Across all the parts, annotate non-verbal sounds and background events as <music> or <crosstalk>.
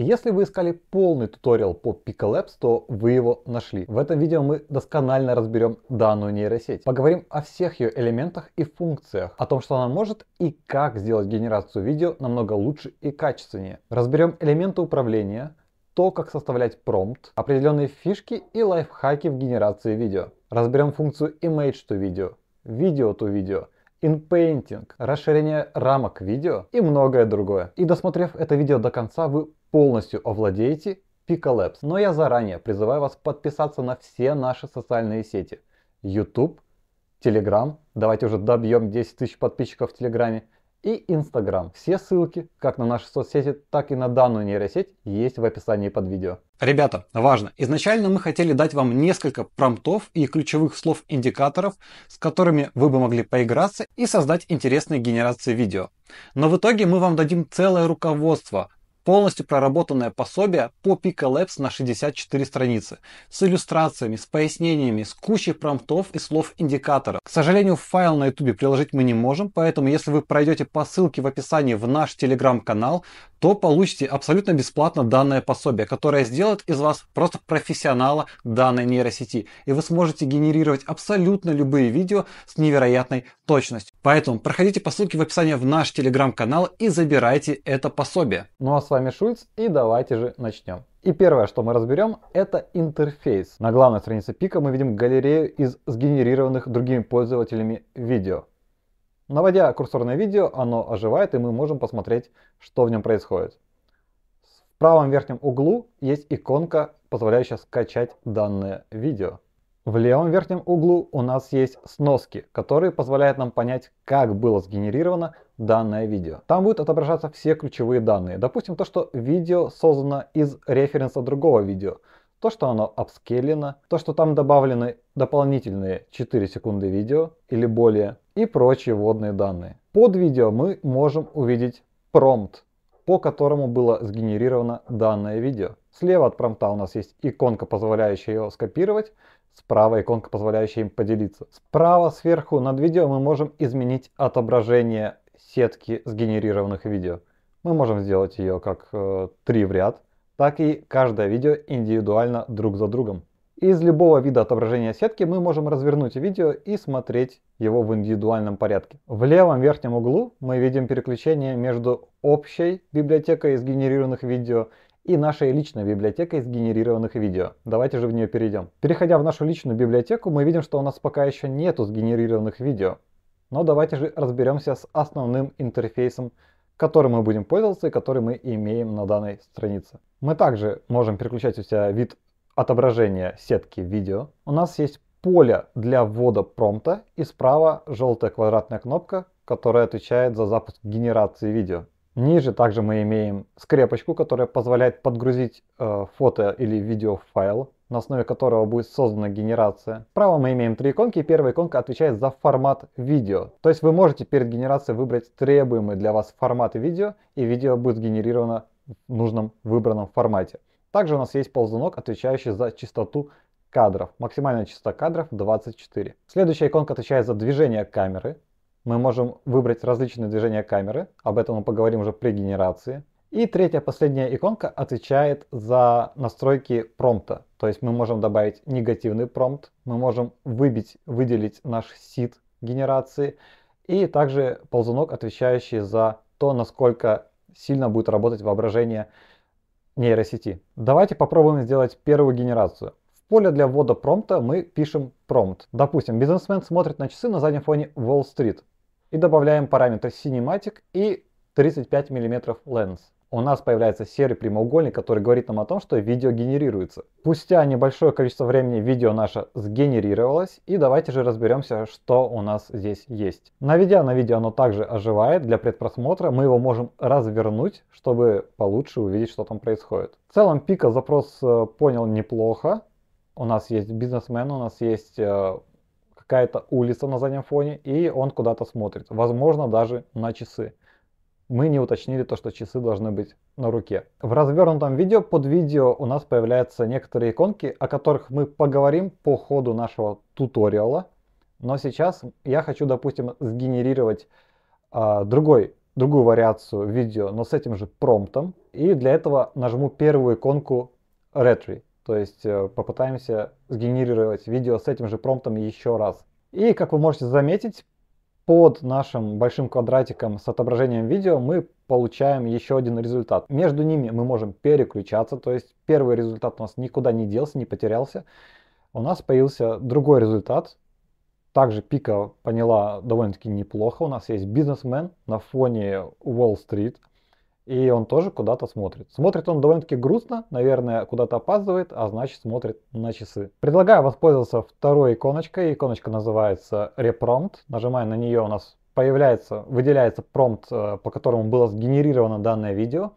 И если вы искали полный туториал по Picalabs, то вы его нашли. В этом видео мы досконально разберем данную нейросеть. Поговорим о всех ее элементах и функциях, о том, что она может и как сделать генерацию видео намного лучше и качественнее. Разберем элементы управления, то, как составлять промпт, определенные фишки и лайфхаки в генерации видео. Разберем функцию Image to Video, Video to Video – инпейнтинг, расширение рамок видео и многое другое. И досмотрев это видео до конца, вы полностью овладеете Pico Но я заранее призываю вас подписаться на все наши социальные сети. YouTube, Telegram, давайте уже добьем 10 тысяч подписчиков в Телеграме, и Instagram. Все ссылки, как на наши соцсети, так и на данную нейросеть, есть в описании под видео. Ребята, важно! Изначально мы хотели дать вам несколько промптов и ключевых слов-индикаторов, с которыми вы бы могли поиграться и создать интересные генерации видео. Но в итоге мы вам дадим целое руководство, полностью проработанное пособие по Pico Labs на 64 страницы, с иллюстрациями, с пояснениями, с кучей промптов и слов-индикатора. К сожалению, файл на YouTube приложить мы не можем, поэтому если вы пройдете по ссылке в описании в наш телеграм-канал, то получите абсолютно бесплатно данное пособие, которое сделает из вас просто профессионала данной нейросети. И вы сможете генерировать абсолютно любые видео с невероятной точностью. Поэтому проходите по ссылке в описании в наш телеграм-канал и забирайте это пособие. Ну а с с вами Шульц и давайте же начнем. И первое, что мы разберем, это интерфейс. На главной странице пика мы видим галерею из сгенерированных другими пользователями видео. Наводя курсор на видео, оно оживает и мы можем посмотреть, что в нем происходит. В правом верхнем углу есть иконка, позволяющая скачать данное видео. В левом верхнем углу у нас есть сноски, которые позволяют нам понять, как было сгенерировано данное видео. Там будут отображаться все ключевые данные. Допустим, то, что видео создано из референса другого видео, то, что оно обскелено, то, что там добавлены дополнительные 4 секунды видео или более и прочие водные данные. Под видео мы можем увидеть промпт, по которому было сгенерировано данное видео. Слева от промпта у нас есть иконка, позволяющая его скопировать, справа иконка, позволяющая им поделиться. Справа сверху над видео мы можем изменить отображение сетки сгенерированных видео. Мы можем сделать ее как э, три в ряд, так и каждое видео индивидуально друг за другом. Из любого вида отображения сетки мы можем развернуть видео и смотреть его в индивидуальном порядке. В левом верхнем углу мы видим переключение между общей библиотекой сгенерированных видео и нашей личной библиотекой сгенерированных видео. Давайте же в нее перейдем. Переходя в нашу личную библиотеку, мы видим, что у нас пока еще нету сгенерированных видео. Но давайте же разберемся с основным интерфейсом, который мы будем пользоваться и который мы имеем на данной странице. Мы также можем переключать у себя вид отображения сетки видео. У нас есть поле для ввода промпта и справа желтая квадратная кнопка, которая отвечает за запуск генерации видео. Ниже также мы имеем скрепочку, которая позволяет подгрузить э, фото или видеофайл на основе которого будет создана генерация. Справа мы имеем три иконки, и первая иконка отвечает за формат видео. То есть вы можете перед генерацией выбрать требуемый для вас формат видео, и видео будет сгенерировано в нужном выбранном формате. Также у нас есть ползунок, отвечающий за частоту кадров. Максимальная частота кадров 24. Следующая иконка отвечает за движение камеры. Мы можем выбрать различные движения камеры, об этом мы поговорим уже при генерации. И третья, последняя иконка отвечает за настройки промпта. То есть мы можем добавить негативный промпт, мы можем выбить, выделить наш сид генерации, и также ползунок, отвечающий за то, насколько сильно будет работать воображение нейросети. Давайте попробуем сделать первую генерацию. В поле для ввода промпта мы пишем промпт. Допустим, бизнесмен смотрит на часы на заднем фоне Wall Street. И добавляем параметр Cinematic и 35 мм Lens у нас появляется серый прямоугольник, который говорит нам о том, что видео генерируется. Спустя небольшое количество времени видео наше сгенерировалось, и давайте же разберемся, что у нас здесь есть. Наведя на видео, оно также оживает для предпросмотра, мы его можем развернуть, чтобы получше увидеть, что там происходит. В целом Пика запрос э, понял неплохо. У нас есть бизнесмен, у нас есть э, какая-то улица на заднем фоне, и он куда-то смотрит, возможно, даже на часы мы не уточнили то, что часы должны быть на руке. В развернутом видео под видео у нас появляются некоторые иконки, о которых мы поговорим по ходу нашего туториала. Но сейчас я хочу, допустим, сгенерировать э, другой, другую вариацию видео, но с этим же промптом. И для этого нажму первую иконку Retry. То есть э, попытаемся сгенерировать видео с этим же промптом еще раз. И как вы можете заметить, под нашим большим квадратиком с отображением видео мы получаем еще один результат. Между ними мы можем переключаться, то есть первый результат у нас никуда не делся, не потерялся. У нас появился другой результат. Также Пика поняла довольно-таки неплохо. У нас есть бизнесмен на фоне Уолл-стрит, и он тоже куда-то смотрит. Смотрит он довольно-таки грустно, наверное, куда-то опаздывает, а значит смотрит на часы. Предлагаю воспользоваться второй иконочкой. Иконочка называется Reprompt. Нажимая на нее у нас появляется, выделяется промпт, э, по которому было сгенерировано данное видео.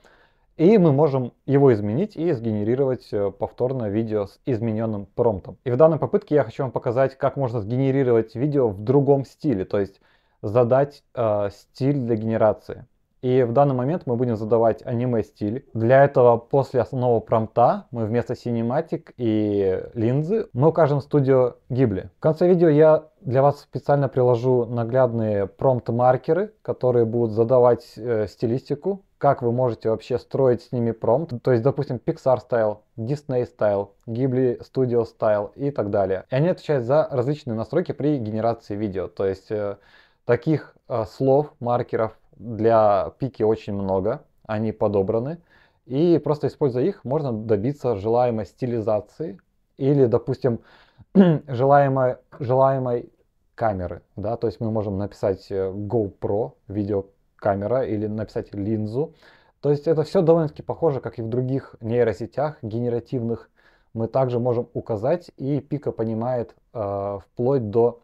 И мы можем его изменить и сгенерировать э, повторное видео с измененным промптом. И в данной попытке я хочу вам показать, как можно сгенерировать видео в другом стиле, то есть задать э, стиль для генерации. И в данный момент мы будем задавать аниме стиль. Для этого после основного промпта мы вместо Cinematic и линзы мы укажем студию Гибли. В конце видео я для вас специально приложу наглядные промпт-маркеры, которые будут задавать э, стилистику, как вы можете вообще строить с ними промпт. То есть, допустим, Pixar Style, Disney Style, Ghibli Studio Style и так далее. И они отвечают за различные настройки при генерации видео. То есть, э, таких э, слов, маркеров для пики очень много, они подобраны. И просто используя их, можно добиться желаемой стилизации или, допустим, <clears throat> желаемой, желаемой камеры. Да? То есть мы можем написать э, GoPro, видеокамера, или написать линзу. То есть это все довольно-таки похоже, как и в других нейросетях генеративных. Мы также можем указать, и Пика понимает э, вплоть до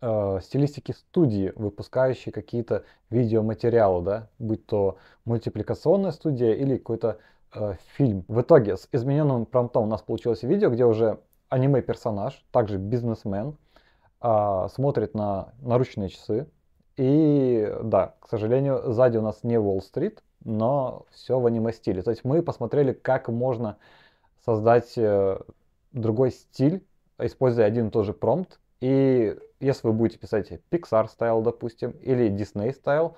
э, стилистики студии, выпускающей какие-то видеоматериалы, да, будь то мультипликационная студия или какой-то э, фильм. В итоге с измененным промптом у нас получилось видео, где уже аниме-персонаж, также бизнесмен, э, смотрит на наручные часы. И да, к сожалению, сзади у нас не Уолл-стрит, но все в аниме-стиле. То есть мы посмотрели, как можно создать э, другой стиль, используя один и тот же промпт, и если вы будете писать Pixar Style, допустим, или Disney Style,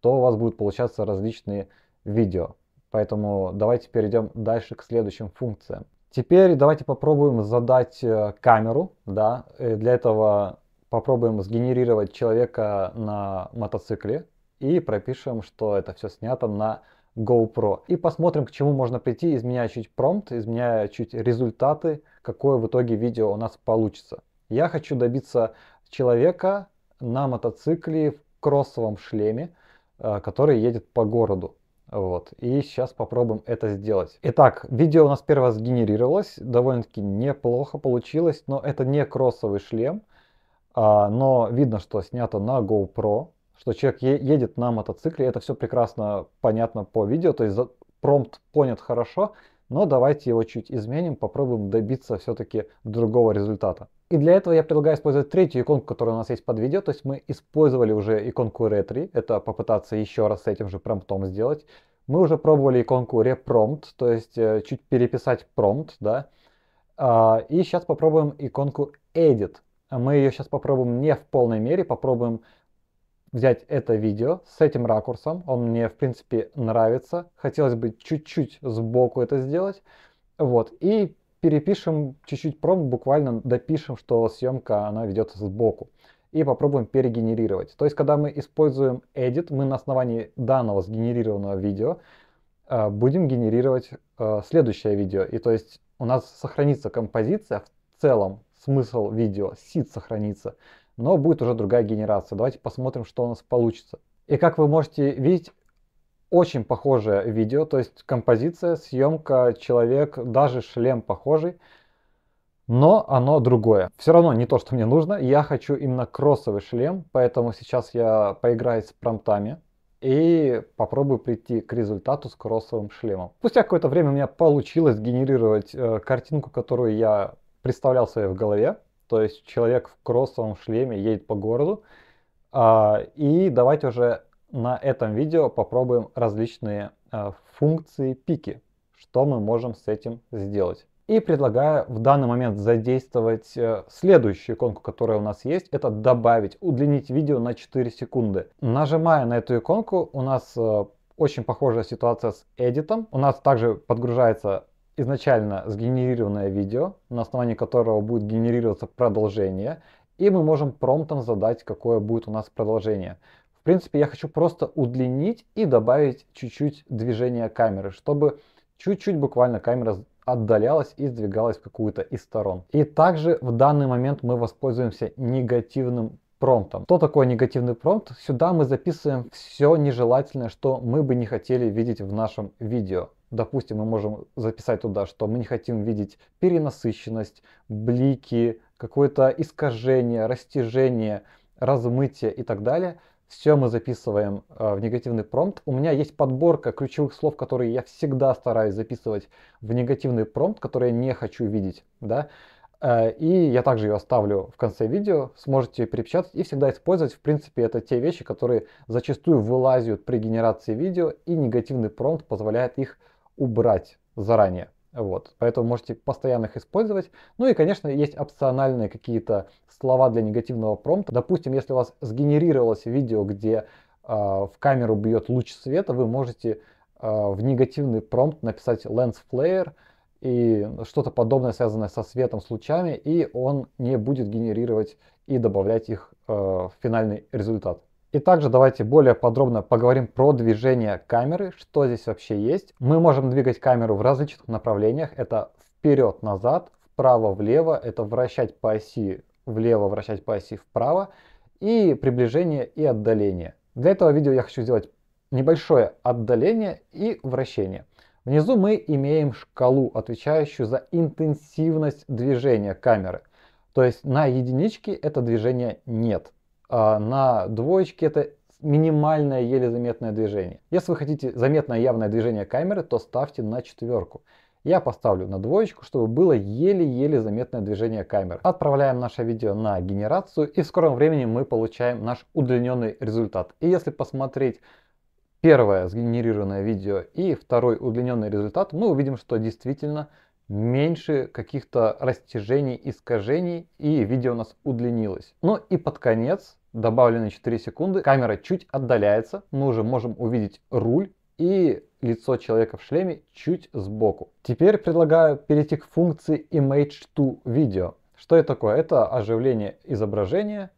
то у вас будут получаться различные видео. Поэтому давайте перейдем дальше к следующим функциям. Теперь давайте попробуем задать э, камеру. Да? Э, для этого попробуем сгенерировать человека на мотоцикле и пропишем, что это все снято на GoPro. И посмотрим, к чему можно прийти, изменяя чуть промпт, изменяя чуть результаты, какое в итоге видео у нас получится. Я хочу добиться человека на мотоцикле в кроссовом шлеме, э, который едет по городу. Вот. И сейчас попробуем это сделать. Итак, видео у нас первое сгенерировалось. Довольно-таки неплохо получилось, но это не кроссовый шлем. А, но видно, что снято на GoPro, что человек едет на мотоцикле. Это все прекрасно понятно по видео. То есть промпт понят хорошо. Но давайте его чуть изменим, попробуем добиться все-таки другого результата. И для этого я предлагаю использовать третью иконку, которая у нас есть под видео. То есть мы использовали уже иконку Retry. Это попытаться еще раз с этим же промптом сделать. Мы уже пробовали иконку Reprompt, то есть э, чуть переписать промпт, да. А, и сейчас попробуем иконку Edit. Мы ее сейчас попробуем не в полной мере, попробуем взять это видео с этим ракурсом. Он мне, в принципе, нравится. Хотелось бы чуть-чуть сбоку это сделать. Вот. И перепишем чуть-чуть пробу, буквально допишем, что съемка, она ведется сбоку. И попробуем перегенерировать. То есть, когда мы используем edit, мы на основании данного сгенерированного видео э, будем генерировать э, следующее видео. И то есть у нас сохранится композиция, в целом смысл видео, сид сохранится но будет уже другая генерация. Давайте посмотрим, что у нас получится. И как вы можете видеть, очень похожее видео, то есть композиция, съемка, человек, даже шлем похожий, но оно другое. Все равно не то, что мне нужно. Я хочу именно кроссовый шлем, поэтому сейчас я поиграю с промптами и попробую прийти к результату с кроссовым шлемом. Спустя какое-то время у меня получилось генерировать э, картинку, которую я представлял себе в голове то есть человек в кроссовом шлеме едет по городу. А, и давайте уже на этом видео попробуем различные а, функции пики, что мы можем с этим сделать. И предлагаю в данный момент задействовать э, следующую иконку, которая у нас есть. Это добавить, удлинить видео на 4 секунды. Нажимая на эту иконку, у нас э, очень похожая ситуация с эдитом. У нас также подгружается изначально сгенерированное видео, на основании которого будет генерироваться продолжение, и мы можем промптом задать, какое будет у нас продолжение. В принципе, я хочу просто удлинить и добавить чуть-чуть движения камеры, чтобы чуть-чуть буквально камера отдалялась и сдвигалась в какую-то из сторон. И также в данный момент мы воспользуемся негативным промптом. Что такое негативный промпт? Сюда мы записываем все нежелательное, что мы бы не хотели видеть в нашем видео. Допустим, мы можем записать туда, что мы не хотим видеть перенасыщенность, блики, какое-то искажение, растяжение, размытие и так далее. Все мы записываем э, в негативный промпт. У меня есть подборка ключевых слов, которые я всегда стараюсь записывать в негативный промпт, которые я не хочу видеть. Да? Э, и я также ее оставлю в конце видео, сможете перепечатать и всегда использовать. В принципе, это те вещи, которые зачастую вылазят при генерации видео, и негативный промпт позволяет их убрать заранее. Вот, поэтому можете постоянно их использовать. Ну и, конечно, есть опциональные какие-то слова для негативного промпта. Допустим, если у вас сгенерировалось видео, где э, в камеру бьет луч света, вы можете э, в негативный промпт написать lens flare и что-то подобное, связанное со светом, с лучами, и он не будет генерировать и добавлять их э, в финальный результат. И также давайте более подробно поговорим про движение камеры, что здесь вообще есть. Мы можем двигать камеру в различных направлениях. Это вперед-назад, вправо-влево, это вращать по оси влево, вращать по оси вправо, и приближение и отдаление. Для этого видео я хочу сделать небольшое отдаление и вращение. Внизу мы имеем шкалу, отвечающую за интенсивность движения камеры. То есть на единичке это движение нет. А, на двоечке это минимальное еле заметное движение. Если вы хотите заметное явное движение камеры, то ставьте на четверку. Я поставлю на двоечку, чтобы было еле-еле заметное движение камеры. Отправляем наше видео на генерацию и в скором времени мы получаем наш удлиненный результат. И если посмотреть первое сгенерированное видео и второй удлиненный результат, мы увидим, что действительно меньше каких-то растяжений, искажений, и видео у нас удлинилось. Ну и под конец добавлены 4 секунды, камера чуть отдаляется, мы уже можем увидеть руль и лицо человека в шлеме чуть сбоку. Теперь предлагаю перейти к функции Image to Video. Что это такое? Это оживление изображения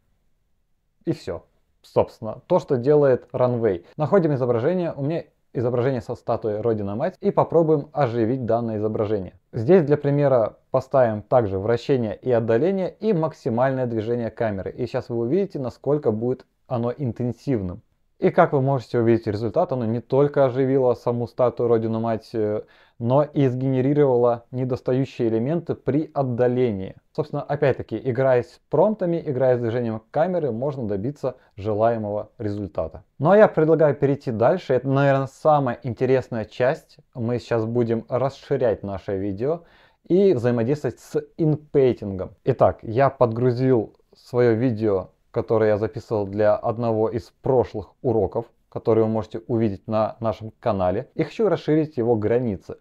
и все. Собственно, то, что делает Runway. Находим изображение, у меня изображение со статуей Родина Мать и попробуем оживить данное изображение. Здесь для примера поставим также вращение и отдаление и максимальное движение камеры. И сейчас вы увидите, насколько будет оно интенсивным. И как вы можете увидеть результат, оно не только оживило саму статую Родину Мать, э, но и сгенерировало недостающие элементы при отдалении. Собственно, опять-таки, играя с промптами, играя с движением камеры, можно добиться желаемого результата. Ну а я предлагаю перейти дальше. Это, наверное, самая интересная часть. Мы сейчас будем расширять наше видео и взаимодействовать с инпейтингом. Итак, я подгрузил свое видео, которое я записывал для одного из прошлых уроков, который вы можете увидеть на нашем канале, и хочу расширить его границы.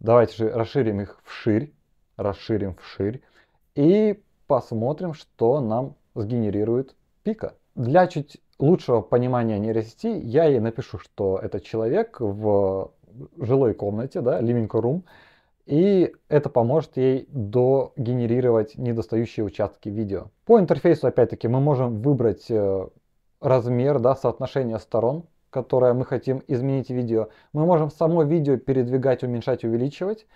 Давайте же расширим их вширь, расширим вширь и посмотрим, что нам сгенерирует пика. Для чуть лучшего понимания нейросети я ей напишу, что это человек в жилой комнате, да, living room, и это поможет ей догенерировать недостающие участки видео. По интерфейсу, опять-таки, мы можем выбрать э, размер, да, соотношение сторон, которое мы хотим изменить в видео. Мы можем само видео передвигать, уменьшать, увеличивать.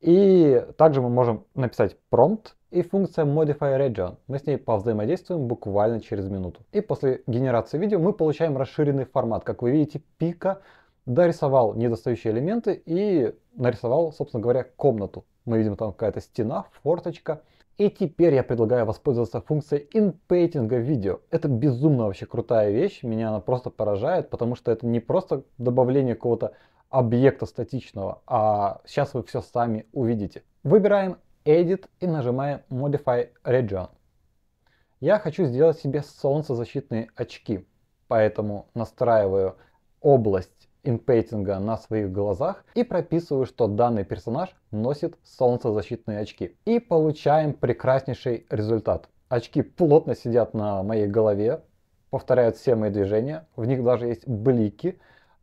И также мы можем написать prompt и функция modify region. Мы с ней повзаимодействуем буквально через минуту. И после генерации видео мы получаем расширенный формат. Как вы видите, пика дорисовал недостающие элементы и нарисовал, собственно говоря, комнату. Мы видим там какая-то стена, форточка. И теперь я предлагаю воспользоваться функцией инпейтинга видео. Это безумно вообще крутая вещь, меня она просто поражает, потому что это не просто добавление какого-то объекта статичного, а сейчас вы все сами увидите. Выбираем Edit и нажимаем Modify Region. Я хочу сделать себе солнцезащитные очки, поэтому настраиваю область импейтинга на своих глазах и прописываю, что данный персонаж носит солнцезащитные очки. И получаем прекраснейший результат. Очки плотно сидят на моей голове, повторяют все мои движения, в них даже есть блики,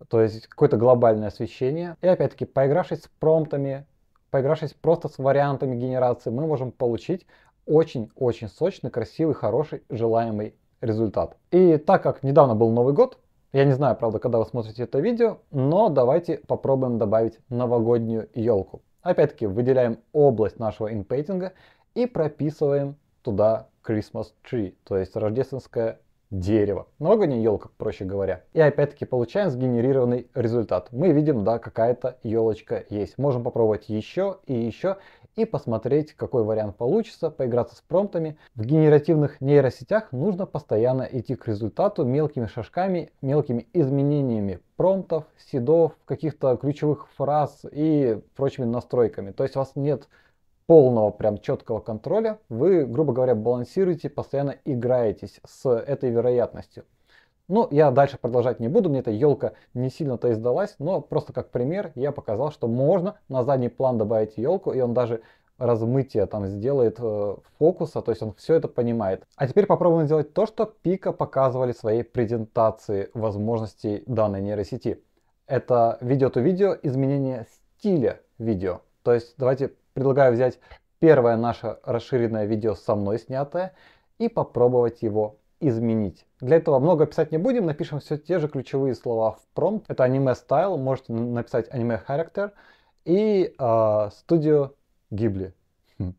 то есть какое-то глобальное освещение. И опять-таки, поигравшись с промптами, поигравшись просто с вариантами генерации, мы можем получить очень-очень сочный, красивый, хороший, желаемый результат. И так как недавно был Новый год, я не знаю, правда, когда вы смотрите это видео, но давайте попробуем добавить новогоднюю елку. Опять-таки выделяем область нашего инпейтинга и прописываем туда Christmas tree, то есть рождественское дерево. Но ну, елка, проще говоря. И опять-таки получаем сгенерированный результат. Мы видим, да, какая-то елочка есть. Можем попробовать еще и еще и посмотреть, какой вариант получится, поиграться с промптами. В генеративных нейросетях нужно постоянно идти к результату мелкими шажками, мелкими изменениями промптов, сидов, каких-то ключевых фраз и прочими настройками. То есть у вас нет полного прям четкого контроля, вы, грубо говоря, балансируете, постоянно играетесь с этой вероятностью. Ну, я дальше продолжать не буду, мне эта елка не сильно-то издалась, но просто как пример я показал, что можно на задний план добавить елку, и он даже размытие там сделает э, фокуса, то есть он все это понимает. А теперь попробуем сделать то, что Пика показывали в своей презентации возможностей данной нейросети. Это видео-то-видео, изменение стиля видео. То есть давайте предлагаю взять первое наше расширенное видео со мной снятое и попробовать его изменить. Для этого много писать не будем, напишем все те же ключевые слова в промпт. Это аниме стайл, можете написать аниме характер и а, студию э, Гибли. Хм.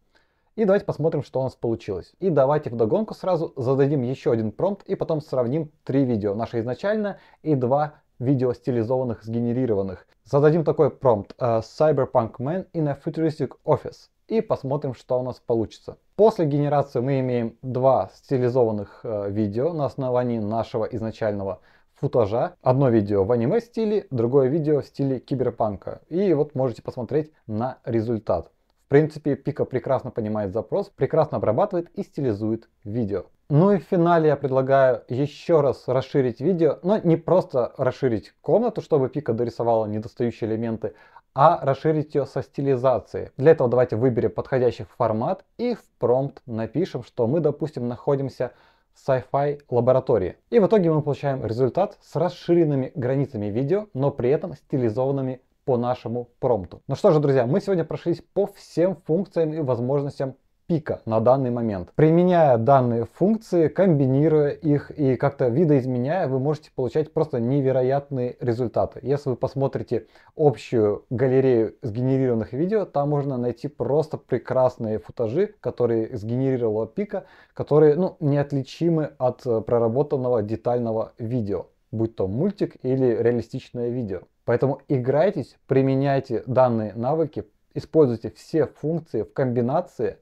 И давайте посмотрим, что у нас получилось. И давайте в догонку сразу зададим еще один промпт и потом сравним три видео. Наше изначальное и два видео стилизованных, сгенерированных. Зададим такой промпт uh, Cyberpunk Man in a Futuristic Office и посмотрим, что у нас получится. После генерации мы имеем два стилизованных э, видео на основании нашего изначального футажа. Одно видео в аниме стиле, другое видео в стиле киберпанка. И вот можете посмотреть на результат. В принципе, Пика прекрасно понимает запрос, прекрасно обрабатывает и стилизует видео. Ну и в финале я предлагаю еще раз расширить видео, но не просто расширить комнату, чтобы Пика дорисовала недостающие элементы, а расширить ее со стилизацией. Для этого давайте выберем подходящий формат и в промпт напишем, что мы, допустим, находимся sci-fi лаборатории. И в итоге мы получаем результат с расширенными границами видео, но при этом стилизованными по нашему промпту. Ну что же, друзья, мы сегодня прошлись по всем функциям и возможностям пика на данный момент. Применяя данные функции, комбинируя их и как-то видоизменяя, вы можете получать просто невероятные результаты. Если вы посмотрите общую галерею сгенерированных видео, там можно найти просто прекрасные футажи, которые сгенерировала пика, которые ну, неотличимы от э, проработанного детального видео будь то мультик или реалистичное видео. Поэтому играйтесь, применяйте данные навыки, используйте все функции в комбинации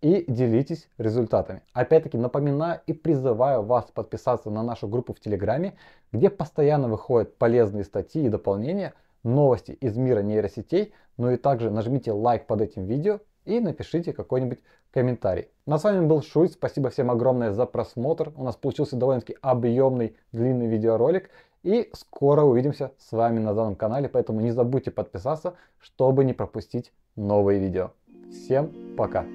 и делитесь результатами. Опять-таки напоминаю и призываю вас подписаться на нашу группу в Телеграме, где постоянно выходят полезные статьи и дополнения, новости из мира нейросетей, ну и также нажмите лайк под этим видео, и напишите какой-нибудь комментарий. На с вами был Шуй, спасибо всем огромное за просмотр. У нас получился довольно-таки объемный длинный видеоролик. И скоро увидимся с вами на данном канале, поэтому не забудьте подписаться, чтобы не пропустить новые видео. Всем пока!